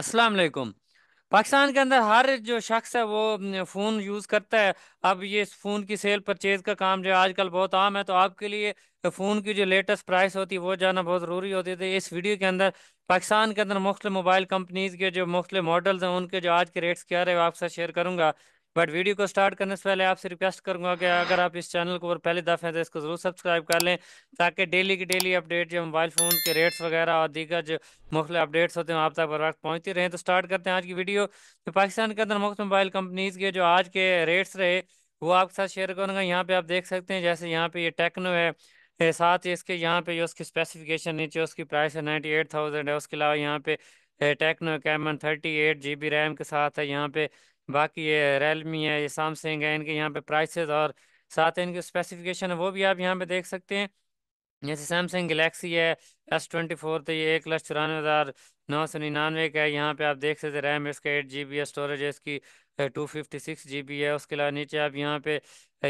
अस्सलाम वालेकुम पाकिस्तान के अंदर हर जो शख्स है वो फ़ोन यूज़ करता है अब ये फ़ोन की सेल परचेज़ का काम जो है आजकल बहुत आम है तो आपके लिए फ़ोन की जो लेटेस्ट प्राइस होती है वो जाना बहुत ज़रूरी होती है तो इस वीडियो के अंदर पाकिस्तान के अंदर मुख्त मोबाइल कंपनीज़ के जो मुख्त मॉडल्स हैं उनके जो आज के रेट्स क्या रहे वो आपसे शेयर करूँगा बट वीडियो को स्टार्ट करने से पहले आपसे रिक्वेस्ट करूंगा कि अगर आप इस चैनल को पहले दफ़े हैं तो इसको ज़रूर सब्सक्राइब कर लें ताकि डेली की डेली अपडेट जो मोबाइल फ़ोन के रेट्स वगैरह और दीगर जो मुख्त अपडेट्स होते हैं आप तक वक्त पहुँचती रहे तो स्टार्ट करते हैं आज की वीडियो तो पाकिस्तान के अंदर मुख्त मोबाइल कंपनीज़ के जो आज के रेट्स रहे वो आपके साथ शेयर करूँगा यहाँ पर आप देख सकते हैं जैसे यहाँ पर ये टेक्नो है साथ ही इसके यहाँ पे उसकी स्पेसिफिकेशन नीचे उसकी प्राइस है नाइन्टी एट थाउजेंड है उसके अलावा यहाँ पे Tecno Camon thirty eight G B RAM के साथ है यहाँ पे बाकी ये रेलमी है ये सैमसंग है इनके यहाँ पे प्राइसेस और साथ इनके स्पेसिफिकेशन है वो भी आप यहाँ पे देख सकते हैं जैसे सैमसंग गलेक्सी है एस ट्वेंटी फोर तो ये एक लाख चौरानवे हज़ार नौ सौ निन्यानवे का है यहाँ पे आप देख सकते रैम इसका एट जी बी है स्टोरेज है इसकी two fifty six G B है उसके अलावा नीचे आप यहाँ पे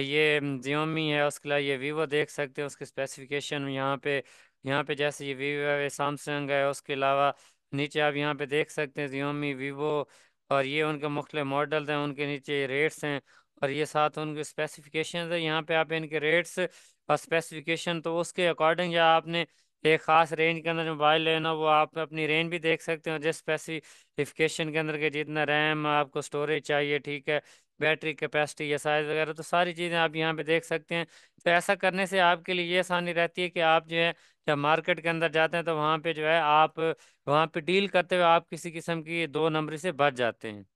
ये जियोमी है उसके अलावा ये वीवो देख सकते हैं उसके स्पेसिफिकेशन यहाँ पे यहाँ पे जैसे ये वीवो है सैमसंग है उसके अलावा नीचे आप यहाँ पे देख सकते हैं जियोमी वीवो और ये उनके मुख्त मॉडल हैं उनके नीचे रेट्स हैं और ये साथ उनके स्पेसिफिकेशन है यहाँ पे आप इनके रेट्स और स्पेसिफिकेशन तो उसके अकॉर्डिंग या आपने एक ख़ास रेंज के अंदर मोबाइल लेना वो आप अपनी रेंज भी देख सकते हो जिस स्पेसिफिकेशन के अंदर के जितना रैम आपको स्टोरेज चाहिए ठीक है बैटरी कैपेसिटी या साइज़ वगैरह तो सारी चीज़ें आप यहाँ पे देख सकते हैं तो ऐसा करने से आपके लिए ये आसानी रहती है कि आप जो है जब मार्केट के अंदर जाते हैं तो वहाँ पे जो है आप वहाँ पे डील करते हुए आप किसी किस्म की दो नंबरी से बच जाते हैं